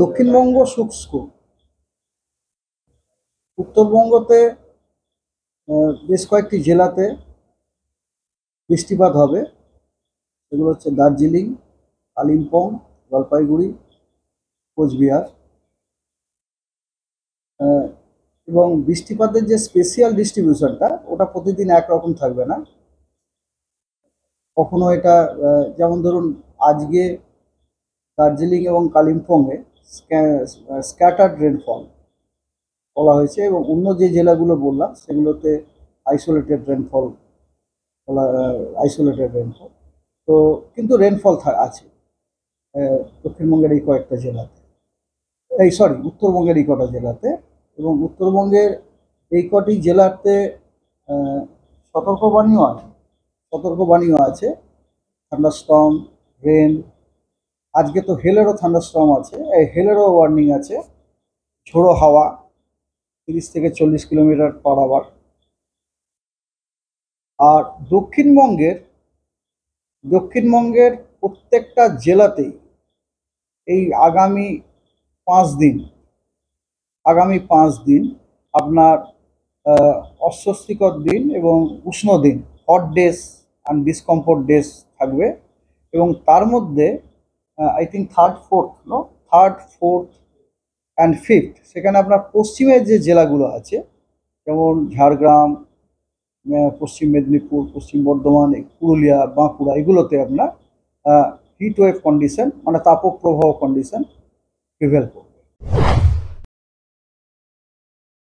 দক্ষিণবঙ্গ শুষ্ক উত্তরবঙ্গতে বেশ কয়েকটি জেলাতে বৃষ্টিপাত হবে সেগুলো হচ্ছে দার্জিলিং কালিম্পং জলপাইগুড়ি কোচবিহার এবং বৃষ্টিপাতের যে স্পেশিয়াল ডিস্ট্রিবিউশনটা ওটা প্রতিদিন একরকম থাকবে না কখনো এটা যেমন ধরুন আজকে দার্জিলিং এবং কালিম্পংয়ে স্ক্যাটার্ড রেনফল বলা হয়েছে এবং অন্য যে জেলাগুলো বললাম সেগুলোতে আইসোলেটেড রেনফল বলা আইসোলেটেড রেনফল তো কিন্তু রেনফল আছে দক্ষিণবঙ্গের এই কয়েকটা জেলাতে এই সরি উত্তরবঙ্গের এই কটা জেলাতে এবং উত্তরবঙ্গের এই কটি জেলাতে সতর্কবাণীও আছে সতর্কবাণীও আছে থান্ডারস্টম রেন আজকে তো হেলেরও থান্ডারস্টর্ম আছে এই হেলেরও ওয়ার্নিং আছে ঝোড়ো হাওয়া তিরিশ থেকে চল্লিশ কিলোমিটার পার আওয়ার আর দক্ষিণবঙ্গের দক্ষিণবঙ্গের প্রত্যেকটা জেলাতেই এই আগামী পাঁচ দিন আগামী পাঁচ দিন আপনার অস্বস্তিকর দিন এবং উষ্ণ দিন hot days and discomfort days থাকবে এবং তার মধ্যে I think third fourth no third fourth and fifth সেখানে আপনার পশ্চিমের যে জেলাগুলো আছে যেমন ঝাড়গ্রাম পশ্চিম মেদিনীপুর পশ্চিম বর্ধমান পুরুলিয়া বাঁকুড়া এগুলোতে আপনার হিট ওয়েভ কন্ডিশন মানে তাপপ্রবাহ কন্ডিশন প্রিভেল করবে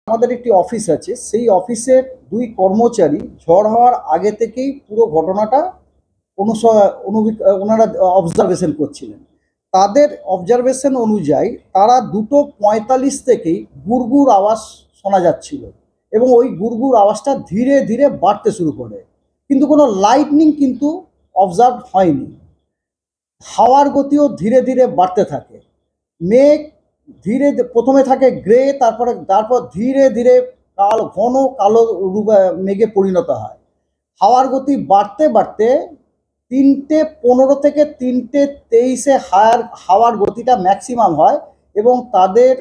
আমাদের একটি অফিস আছে সেই অফিসের দুই কর্মচারী ঝড় হওয়ার আগে থেকেই পুরো ঘটনাটা অনুস ওনারা অবজারভেশন করছিলেন তাদের অবজারভেশন অনুযায়ী তারা দুটো পঁয়তাল্লিশ থেকেই গুরগুর আওয়াজ শোনা যাচ্ছিল এবং ওই গুরগুর আওয়াজটা ধীরে ধীরে বাড়তে শুরু করে কিন্তু কোনো লাইটনিং কিন্তু অবজার্ভ হয়নি হাওয়ার গতিও ধীরে ধীরে বাড়তে থাকে মেঘ ধীরে প্রথমে থাকে গ্রে তারপরে তারপর ধীরে ধীরে কাল ঘন কালো মেঘে পরিণত হয় হাওয়ার গতি বাড়তে বাড়তে তিনটে পনেরো থেকে তিনটে তেইশে হায়ার হাওয়ার গতিটা ম্যাক্সিমাম হয় এবং তাদের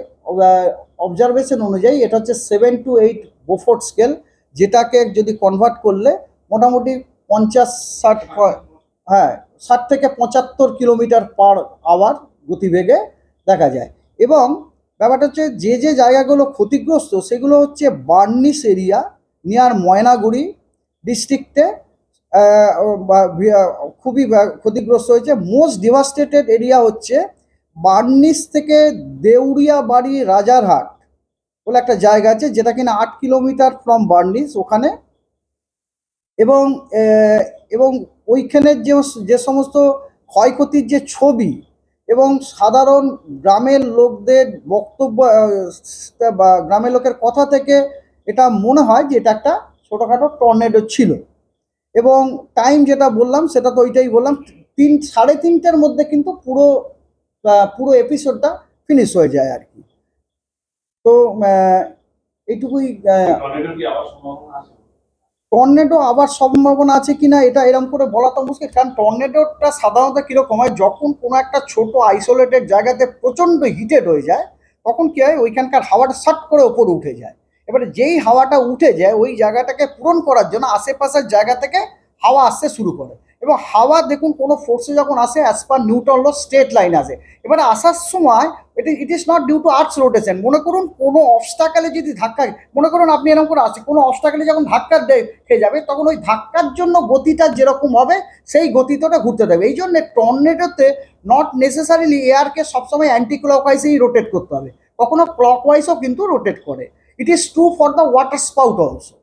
অবজারভেশন অনুযায়ী এটা হচ্ছে seven to eight Beaufort scale যেটাকে যদি কনভার্ট করলে মোটামুটি পঞ্চাশ ষাট হ্যাঁ ষাট থেকে পঁচাত্তর কিলোমিটার পার আওয়ার গতিবেগে দেখা যায় এবং ব্যাপারটা হচ্ছে যে যে জায়গাগুলো ক্ষতিগ্রস্ত সেগুলো হচ্ছে বার্নিস এরিয়া নিয়ার ময়নাগুড়ি ডিস্ট্রিক্টে খুবই ক্ষতিগ্রস্ত হয়েছে মোস্ট ডিভাস্টেটেড এরিয়া হচ্ছে বার্নিস থেকে দেউরিয়া বাড়ি রাজারহাট বলে একটা জায়গা আছে যেটা কিনা আট কিলোমিটার ফ্রম বার্নিস ওখানে এবং এবং ওইখানের যে যে সমস্ত ক্ষয়ক্ষতির যে ছবি এবং সাধারণ গ্রামের লোকদের বক্তব্য বা গ্রামের লোকের কথা থেকে এটা মনে হয় যে এটা একটা ছোটোখাটো টর্নেডো ছিল এবং টাইম যেটা বললাম সেটা তো ওইটাই বললাম তিন সাড়ে তিনটের মধ্যে কিন্তু পুরো পুরো এপিসোডটা ফিনিশ হয়ে যায় আর কি তো এইটুকুই টর্নেডো আবার সম্ভাবনা আছে কি না এটা এরকম করে বলা তো মুশকিল কারণ টর্নেডোটা সাধারণত কীরকম হয় যখন কোনো একটা ছোট আইসোলেটেড জায়গাতে প্রচণ্ড হিটেড হয়ে যায় তখন কী হয় ওইখানকার হাওয়াটা সাট করে ওপরে উঠে যায় এবারে যেই হাওয়াটা উঠে যায় ওই জায়গাটাকে পূরণ করার জন্য আশেপাশের জায়গা থেকে হাওয়া আসতে শুরু করে এবং হাওয়া দেখুন কোনো ফোর্সে যখন আসে as per Newton law straight line আসে এবারে আসার সময় এটি it is not due to earth's rotation মনে করুন কোনো অবস্টাকালে যদি ধাক্কা মনে করুন আপনি এরকম করে আসছে কোনো অবস্টাকালে যখন ধাক্কা খেয়ে যাবে তখন ওই ধাক্কার জন্য গতিটা যেরকম হবে সেই গতিটা ঘুরতে দেবে এই জন্যে টর্নেডোতে নট নেসেসারিলি এয়ারকে সবসময় অ্যান্টিক্লক ওয়াইজেই রোটেট করতে হবে কখনো ওয়াইজও কিন্তু রোটেট করে It is true for the water spout also.